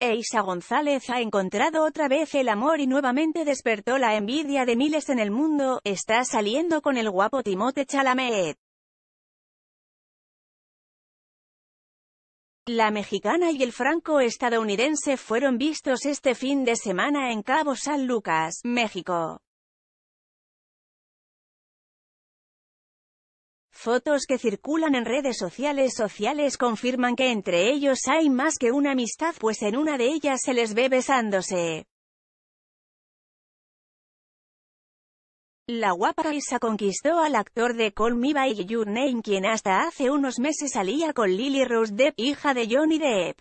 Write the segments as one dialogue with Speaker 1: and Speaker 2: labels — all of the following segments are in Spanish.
Speaker 1: Eisa González ha encontrado otra vez el amor y nuevamente despertó la envidia de miles en el mundo, está saliendo con el guapo Timote Chalamet.
Speaker 2: La mexicana y el franco-estadounidense fueron vistos este fin de semana en Cabo San Lucas, México. Fotos que circulan en redes sociales sociales confirman que entre ellos hay más que una amistad pues en una de ellas se les ve besándose.
Speaker 1: La guapa Raisa conquistó al actor de Call Me By Your Name quien hasta hace unos meses salía con Lily Rose Depp, hija de Johnny Depp.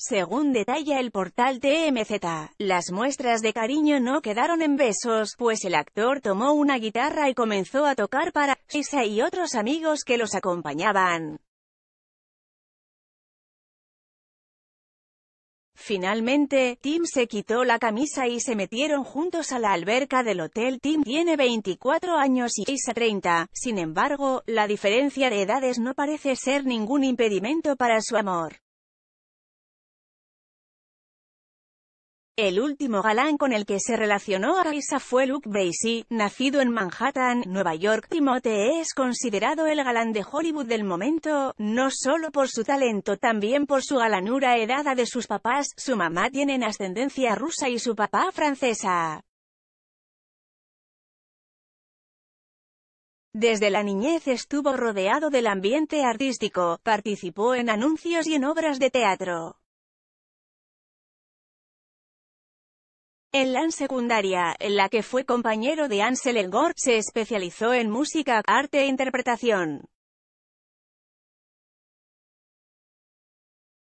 Speaker 2: Según detalla el portal TMZ,
Speaker 1: las muestras de cariño no quedaron en besos, pues el actor tomó una guitarra y comenzó a tocar para Isa y otros amigos que los acompañaban.
Speaker 2: Finalmente, Tim se
Speaker 1: quitó la camisa y se metieron juntos a la alberca del hotel. Tim tiene 24 años y Isa 30, sin embargo, la diferencia de edades no parece ser ningún
Speaker 2: impedimento para su amor.
Speaker 1: El último galán con el que se relacionó a Arisa fue Luke Bracey, nacido en Manhattan, Nueva York. Timote es considerado el galán de Hollywood del momento, no solo por su talento, también por su galanura heredada de sus papás. Su mamá tiene ascendencia
Speaker 2: rusa y su papá francesa. Desde la niñez estuvo rodeado del ambiente artístico, participó en anuncios y en obras de teatro. En la secundaria, en la que fue compañero de Ansel Elgort, se especializó en música, arte e interpretación.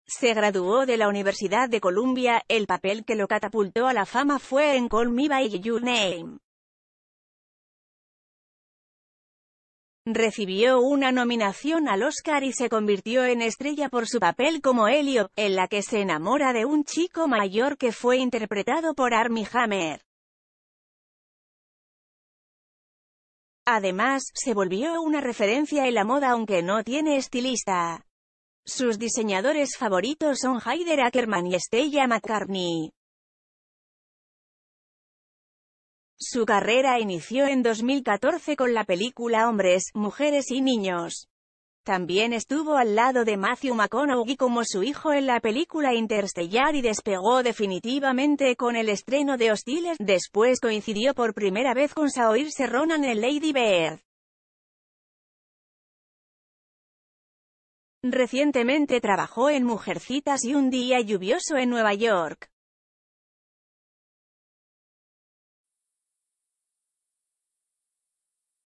Speaker 2: Se graduó de la Universidad de Columbia, el papel que lo catapultó a la fama fue en Call Me By Your Name.
Speaker 1: Recibió una nominación al Oscar y se convirtió en estrella por su papel como Helio, en la que se enamora de un chico mayor que fue
Speaker 2: interpretado por Armie Hammer.
Speaker 1: Además, se volvió una referencia en la moda aunque no tiene estilista. Sus diseñadores favoritos son Heider Ackerman y Stella McCartney.
Speaker 2: Su carrera inició en 2014
Speaker 1: con la película Hombres, Mujeres y Niños. También estuvo al lado de Matthew McConaughey como su hijo en la película Interstellar y despegó definitivamente con el estreno de Hostiles. Después coincidió por primera vez con Saoirse Ronan en
Speaker 2: Lady Bird. Recientemente trabajó en Mujercitas y Un día lluvioso en Nueva York.